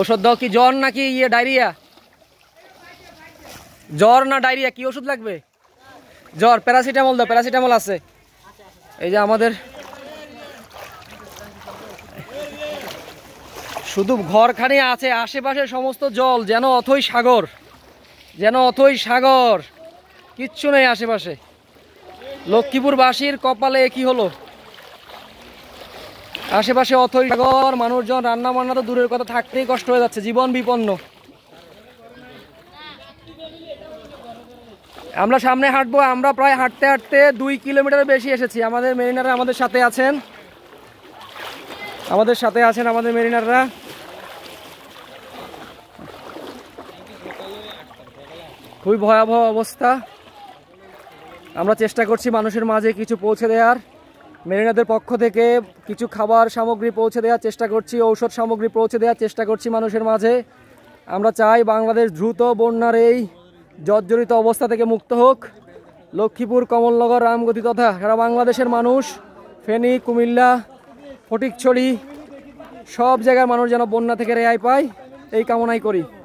ওষুধ দাও কি জ্বর নাকি ইয়ে ডায়রিয়া জ্বর না ডায়রিয়া কি ওষুধ লাগবে জ্বর প্যারাসিটামল দাও প্যারাসিটামল আছে এই যে আমাদের শুধু ঘরখানে আছে আশেপাশে সমস্ত জল যেন অথই সাগর যেন অথই সাগর কিচ্ছু নেই আশেপাশে লক্ষ্মীপুরবাসীর কপালে কি হলো আশেপাশে অথৈর মানুষজন রান্না বান্না তো দূরের কথা থাকতেই কষ্ট হয়ে যাচ্ছে জীবন বিপন্ন আমরা সামনে হাঁটবো আমরা প্রায় হাঁটতে হাঁটতে দুই কিলোমিটার বেশি এসেছি আমাদের মেরিনাররা আমাদের সাথে আছেন আমাদের সাথে আছেন আমাদের মেরিনাররা খুবই ভয়াবহ অবস্থা আমরা চেষ্টা করছি মানুষের মাঝে কিছু পৌঁছে দেওয়ার মেরিনাদের পক্ষ থেকে কিছু খাবার সামগ্রী পৌঁছে দেওয়ার চেষ্টা করছি ঔষধ সামগ্রী পৌঁছে দেওয়ার চেষ্টা করছি মানুষের মাঝে আমরা চাই বাংলাদেশ দ্রুত বন্যার এই জর্জরিত অবস্থা থেকে মুক্ত হোক লক্ষ্মীপুর কমলনগর রামগতি তথা সারা বাংলাদেশের মানুষ ফেনী কুমিল্লা ফটিকছড়ি সব জায়গার মানুষ যেন বন্যা থেকে রেয়াই পায় এই কামনাই করি